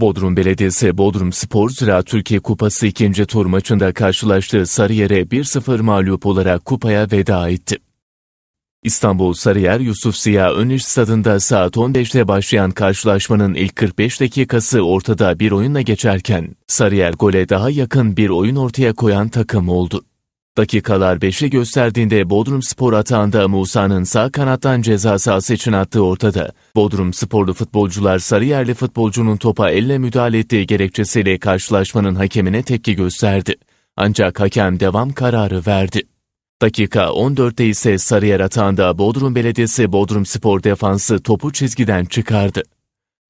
Bodrum Belediyesi Bodrum Spor Zira Türkiye Kupası ikinci tur maçında karşılaştığı Sarıyer'e 1-0 mağlup olarak kupaya veda etti. İstanbul Sarıyer Yusuf Ziya Önüş stadında saat 15'te başlayan karşılaşmanın ilk 45 dakikası ortada bir oyunla geçerken Sarıyer gole daha yakın bir oyun ortaya koyan takım oldu. Dakikalar 5'i gösterdiğinde Bodrum Spor atağında Musa'nın sağ kanattan ceza sahası için attığı ortada. Bodrum Sporlu futbolcular Sarıyerli futbolcunun topa elle müdahale ettiği gerekçesiyle karşılaşmanın hakemine tepki gösterdi. Ancak hakem devam kararı verdi. Dakika 14'te ise Sarıyer atağında Bodrum Belediyesi Bodrum Spor defansı topu çizgiden çıkardı.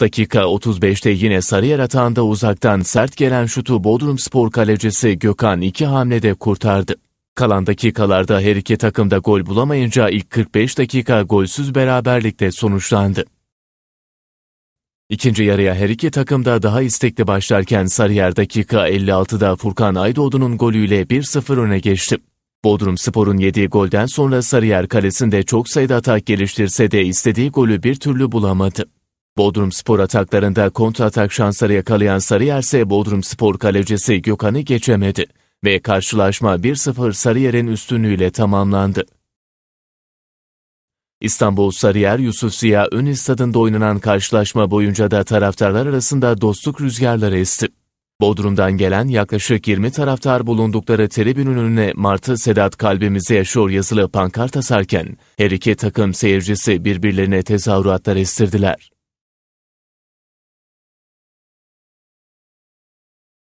Dakika 35'te yine Sarıyer atağında uzaktan sert gelen şutu Bodrum Spor kalecisi Gökhan iki hamlede kurtardı kalan dakikalarda her iki takım da gol bulamayınca ilk 45 dakika golsüz beraberlikte sonuçlandı. İkinci yarıya her iki takım da daha istekli başlarken Sarıyer dakika 56'da Furkan Aydoğdu'nun golüyle 1-0 öne geçti. Bodrum Spor'un yediği golden sonra Sarıyer kalesinde çok sayıda atak geliştirse de istediği golü bir türlü bulamadı. Bodrum Spor ataklarında kontra atak şansları yakalayan Sarıyer ise Bodrum Spor kalecisi Gökhan'ı geçemedi ve karşılaşma 1-0 Sarıyer'in üstünlüğüyle tamamlandı. İstanbul Sarıyer Yusuf Ziya Ön stadında oynanan karşılaşma boyunca da taraftarlar arasında dostluk rüzgarları esti. Bodrum'dan gelen yaklaşık 20 taraftar bulundukları tribünün önüne Martı Sedat kalbimizi yaşıyor yazılı pankart asarken her iki takım seyircisi birbirlerine tezahüratlar estirdiler.